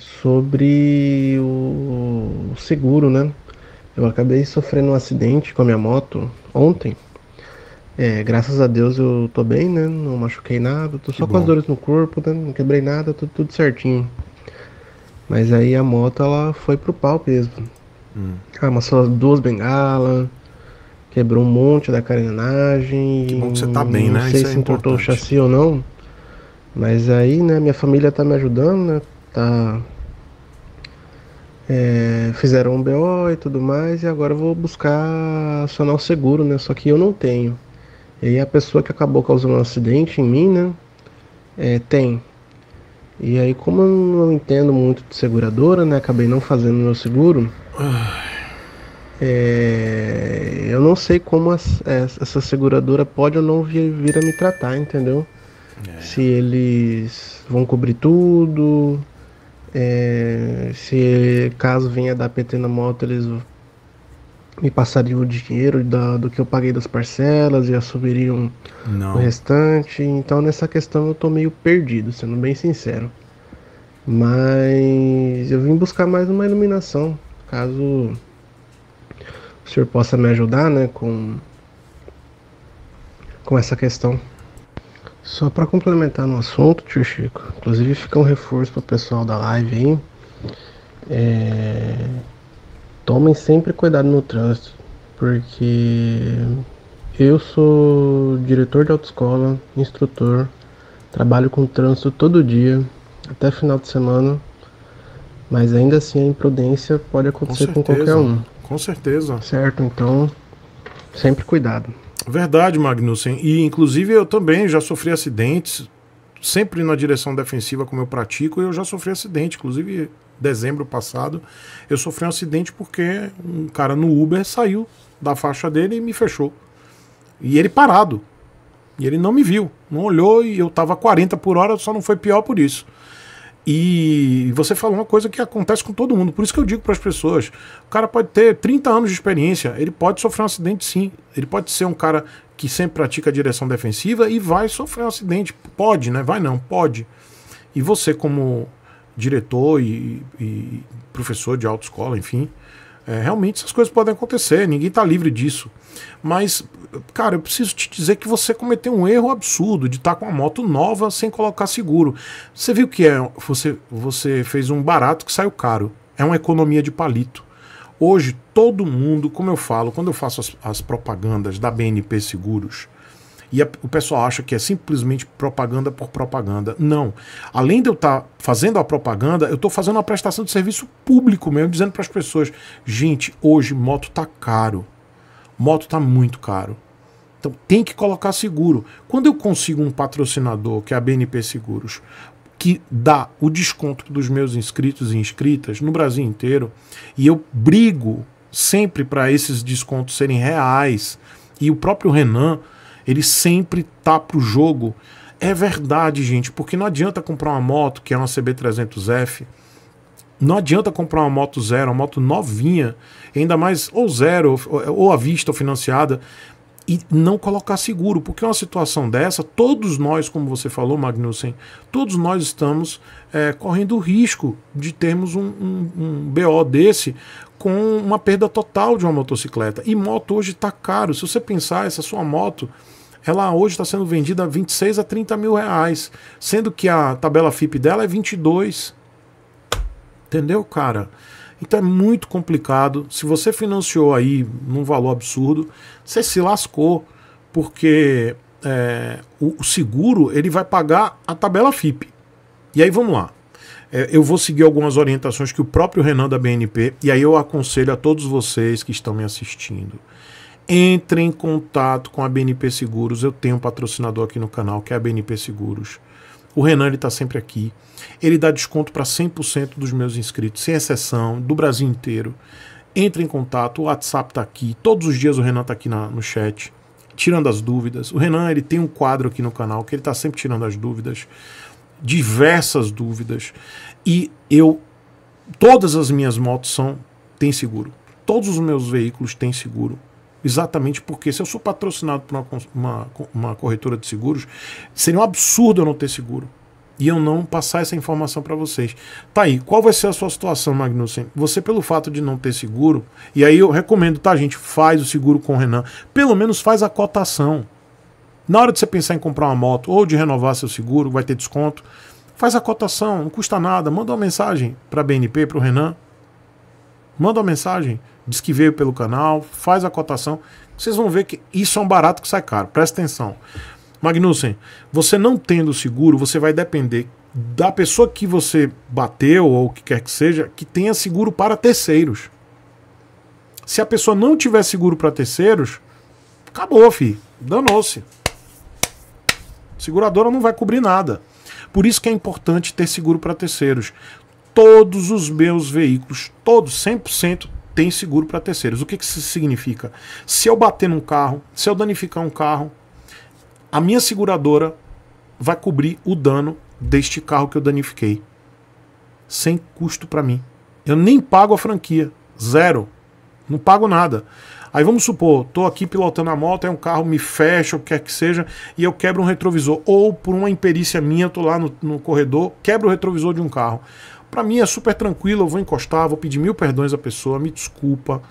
sobre o seguro, né? Eu acabei sofrendo um acidente com a minha moto ontem. É, graças a Deus eu tô bem, né? Não machuquei nada, tô só com as dores no corpo, né? Não quebrei nada, tudo, tudo certinho. Mas aí a moto ela foi pro pau mesmo. Hum. Ah, só duas bengalas, quebrou um monte da carenagem. Que bom que você tá bem, né? Não sei Isso é se é importou importante. o chassi ou não. Mas aí, né, minha família tá me ajudando, né? tá é, fizeram um BO e tudo mais, e agora eu vou buscar acionar o seguro, né? Só que eu não tenho. E aí a pessoa que acabou causando um acidente em mim, né? É, tem. E aí, como eu não entendo muito de seguradora, né? Acabei não fazendo meu seguro. É, eu não sei como as, é, essa seguradora pode ou não vir, vir a me tratar, entendeu? É. Se eles vão cobrir tudo, é, se caso venha dar PT na moto, eles me passariam o dinheiro da, do que eu paguei das parcelas e assumiriam Não. o restante. Então nessa questão eu tô meio perdido, sendo bem sincero. Mas eu vim buscar mais uma iluminação, caso o senhor possa me ajudar, né, com com essa questão. Só para complementar no assunto, tio Chico, inclusive fica um reforço para o pessoal da live aí. É... Tomem sempre cuidado no trânsito, porque eu sou diretor de autoescola, instrutor, trabalho com trânsito todo dia, até final de semana, mas ainda assim a imprudência pode acontecer com, certeza, com qualquer um. Com certeza. Certo, então sempre cuidado. Verdade, Magnussen. E inclusive eu também já sofri acidentes, sempre na direção defensiva, como eu pratico, e eu já sofri acidente. Inclusive, dezembro passado, eu sofri um acidente porque um cara no Uber saiu da faixa dele e me fechou. E ele parado. E ele não me viu, não olhou e eu tava 40 por hora, só não foi pior por isso. E você falou uma coisa que acontece com todo mundo. Por isso que eu digo para as pessoas: o cara pode ter 30 anos de experiência, ele pode sofrer um acidente sim. Ele pode ser um cara que sempre pratica direção defensiva e vai sofrer um acidente. Pode, né? Vai não, pode. E você, como diretor e, e professor de autoescola, enfim, é, realmente essas coisas podem acontecer, ninguém está livre disso. Mas, cara, eu preciso te dizer que você cometeu um erro absurdo de estar tá com uma moto nova sem colocar seguro. Você viu que é, você, você fez um barato que saiu caro. É uma economia de palito. Hoje, todo mundo, como eu falo, quando eu faço as, as propagandas da BNP Seguros, e a, o pessoal acha que é simplesmente propaganda por propaganda. Não. Além de eu estar tá fazendo a propaganda, eu estou fazendo uma prestação de serviço público mesmo, dizendo para as pessoas: gente, hoje moto está caro. Moto está muito caro. Então tem que colocar seguro. Quando eu consigo um patrocinador, que é a BNP Seguros, que dá o desconto dos meus inscritos e inscritas no Brasil inteiro, e eu brigo sempre para esses descontos serem reais, e o próprio Renan ele sempre tá pro jogo. É verdade, gente, porque não adianta comprar uma moto que é uma CB300F. Não adianta comprar uma moto zero, uma moto novinha, ainda mais ou zero, ou à vista ou financiada, e não colocar seguro, porque uma situação dessa, todos nós, como você falou, Magnussen, todos nós estamos é, correndo o risco de termos um, um, um BO desse com uma perda total de uma motocicleta. E moto hoje está caro. Se você pensar, essa sua moto ela hoje está sendo vendida a 26 a 30 mil reais, sendo que a tabela FIP dela é 22. Entendeu, cara? Então é muito complicado. Se você financiou aí num valor absurdo, você se lascou, porque é, o, o, seguro ele vai pagar a tabela FIP. E aí vamos lá. É, eu vou seguir algumas orientações que o próprio Renan da BNP, e aí eu aconselho a todos vocês que estão me assistindo. Entre em contato com a BNP Seguros. Eu tenho um patrocinador aqui no canal que é a BNP Seguros o Renan está sempre aqui. Ele dá desconto para 100% dos meus inscritos, sem exceção, do Brasil inteiro. Entre em contato, o WhatsApp está aqui. Todos os dias o Renan está aqui na, no chat, tirando as dúvidas. O Renan ele tem um quadro aqui no canal que ele está sempre tirando as dúvidas, diversas dúvidas. E eu, todas as minhas motos são têm seguro. Todos os meus veículos têm seguro Exatamente porque se eu sou patrocinado por uma, uma, uma corretora de seguros, seria um absurdo eu não ter seguro e eu não passar essa informação para vocês. Tá aí, qual vai ser a sua situação, Magnussen? Você, pelo fato de não ter seguro, e aí eu recomendo, tá, gente? Faz o seguro com o Renan. Pelo menos faz a cotação. Na hora de você pensar em comprar uma moto ou de renovar seu seguro, vai ter desconto. Faz a cotação, não custa nada. Manda uma mensagem para a BNP, para o Renan. Manda uma mensagem diz que veio pelo canal, faz a cotação. Vocês vão ver que isso é um barato que sai caro, presta atenção. Magnussen, você não tendo seguro, você vai depender da pessoa que você bateu ou o que quer que seja, que tenha seguro para terceiros. Se a pessoa não tiver seguro para terceiros, acabou, fi. Danou-se. Seguradora não vai cobrir nada. Por isso que é importante ter seguro para terceiros. Todos os meus veículos, todos, 100%, tem seguro para terceiros. O que, que isso significa? Se eu bater num carro, se eu danificar um carro, a minha seguradora vai cobrir o dano deste carro que eu danifiquei. Sem custo para mim. Eu nem pago a franquia. Zero. Não pago nada. Aí vamos supor, estou aqui pilotando a moto, é um carro me fecha, o que quer que seja, e eu quebro um retrovisor. Ou por uma imperícia minha, estou lá no, no corredor, quebro o retrovisor de um carro. Para mim é super tranquilo, eu vou encostar, vou pedir mil perdões à pessoa, me desculpa,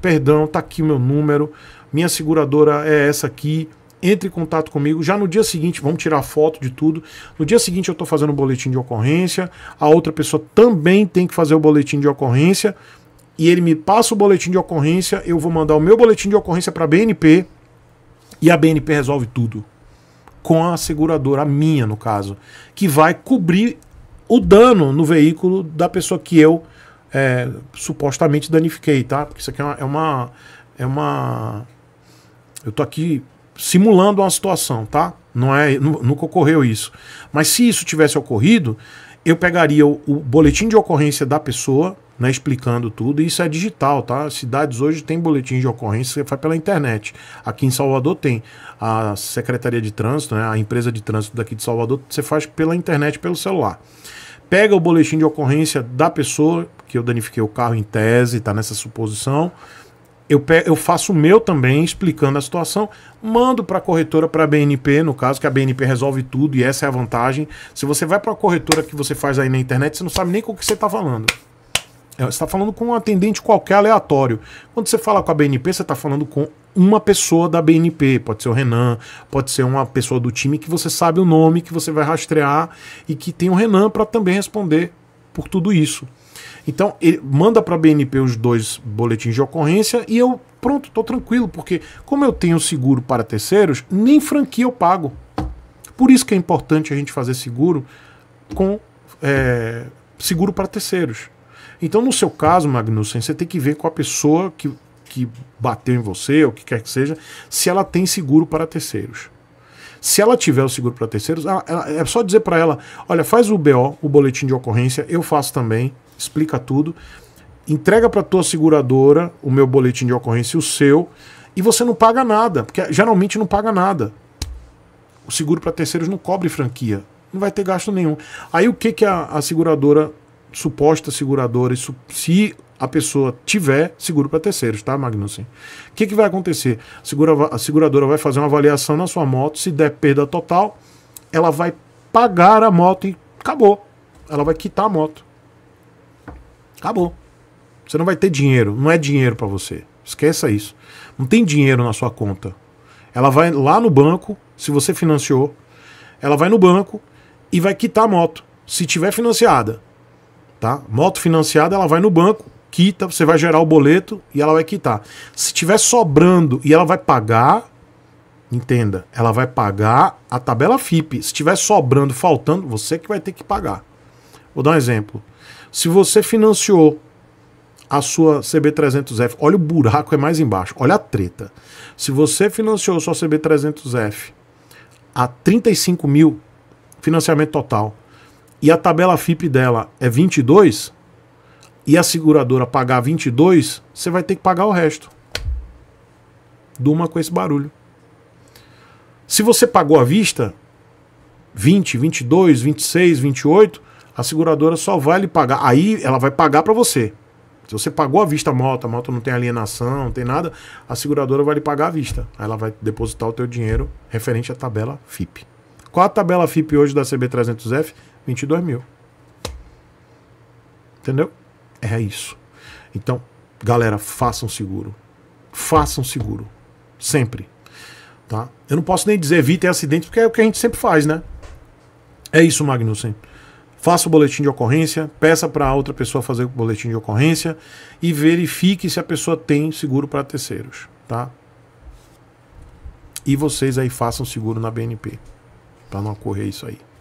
perdão, tá aqui o meu número, minha seguradora é essa aqui, entre em contato comigo. Já no dia seguinte, vamos tirar foto de tudo. No dia seguinte, eu estou fazendo o um boletim de ocorrência. A outra pessoa também tem que fazer o boletim de ocorrência. E ele me passa o boletim de ocorrência. Eu vou mandar o meu boletim de ocorrência para a BNP. E a BNP resolve tudo. Com a seguradora, a minha, no caso, que vai cobrir o dano no veículo da pessoa que eu é, supostamente danifiquei, tá? Porque isso aqui é uma, é uma, é uma. Eu tô aqui simulando uma situação, tá? Não é, nunca ocorreu isso. Mas se isso tivesse ocorrido, eu pegaria o, o boletim de ocorrência da pessoa, né, explicando tudo. E isso é digital, tá? Cidades hoje têm boletim de ocorrência que faz pela internet. Aqui em Salvador tem a Secretaria de Trânsito, né, a empresa de trânsito daqui de Salvador, você faz pela internet, pelo celular. Pega o boletim de ocorrência da pessoa, que eu danifiquei o carro em tese, tá nessa suposição. Eu, pego, eu faço o meu também, explicando a situação, mando para a corretora, para a BNP, no caso, que a BNP resolve tudo e essa é a vantagem. Se você vai para a corretora que você faz aí na internet, você não sabe nem com o que você está falando. É, você está falando com um atendente qualquer aleatório. Quando você fala com a BNP, você está falando com uma pessoa da BNP. Pode ser o Renan, pode ser uma pessoa do time que você sabe o nome, que você vai rastrear e que tem o Renan para também responder por tudo isso. Então, ele manda para a BNP os dois boletins de ocorrência e eu, pronto, estou tranquilo, porque como eu tenho seguro para terceiros, nem franquia eu pago. Por isso que é importante a gente fazer seguro com é, seguro para terceiros. Então, no seu caso, Magnussen, você tem que ver com a pessoa que, que bateu em você, ou o que quer que seja, se ela tem seguro para terceiros. Se ela tiver o seguro para terceiros, ela, ela, é só dizer para ela: olha, faz o BO, o boletim de ocorrência, eu faço também, explica tudo, entrega para tua seguradora o meu boletim de ocorrência e o seu, e você não paga nada, porque geralmente não paga nada. O seguro para terceiros não cobre franquia, não vai ter gasto nenhum. Aí o que, que a, a seguradora suposta seguradora, se a pessoa tiver seguro para terceiros, tá, Magnussen? O que, que vai acontecer? A, segura, a seguradora vai fazer uma avaliação na sua moto, se der perda total, ela vai pagar a moto e acabou. Ela vai quitar a moto. Acabou. Você não vai ter dinheiro, não é dinheiro para você. Esqueça isso. Não tem dinheiro na sua conta. Ela vai lá no banco, se você financiou, ela vai no banco e vai quitar a moto, se tiver financiada. Tá? Moto financiada, ela vai no banco, quita, você vai gerar o boleto e ela vai quitar. Se tiver sobrando e ela vai pagar, entenda, ela vai pagar a tabela FIP. Se tiver sobrando, faltando, você que vai ter que pagar. Vou dar um exemplo. Se você financiou a sua CB300F, olha o buraco é mais embaixo, olha a treta. Se você financiou sua CB300F a 35 mil, financiamento total, e a tabela FIP dela é 22 e a seguradora pagar 22, você vai ter que pagar o resto. duma com esse barulho. Se você pagou à vista 20, 22, 26, 28, a seguradora só vai lhe pagar. Aí ela vai pagar para você. Se você pagou à vista a moto, a moto não tem alienação, não tem nada, a seguradora vai lhe pagar à vista. Aí ela vai depositar o teu dinheiro referente à tabela FIP. Qual a tabela FIP hoje da CB300F? 22 mil. Entendeu? É isso. Então, galera, façam seguro. Façam seguro. Sempre. Tá? Eu não posso nem dizer evitem acidentes, porque é o que a gente sempre faz, né? É isso, Magnussen. Faça o boletim de ocorrência, peça para outra pessoa fazer o boletim de ocorrência e verifique se a pessoa tem seguro para terceiros, tá? E vocês aí façam seguro na BNP, para não ocorrer isso aí.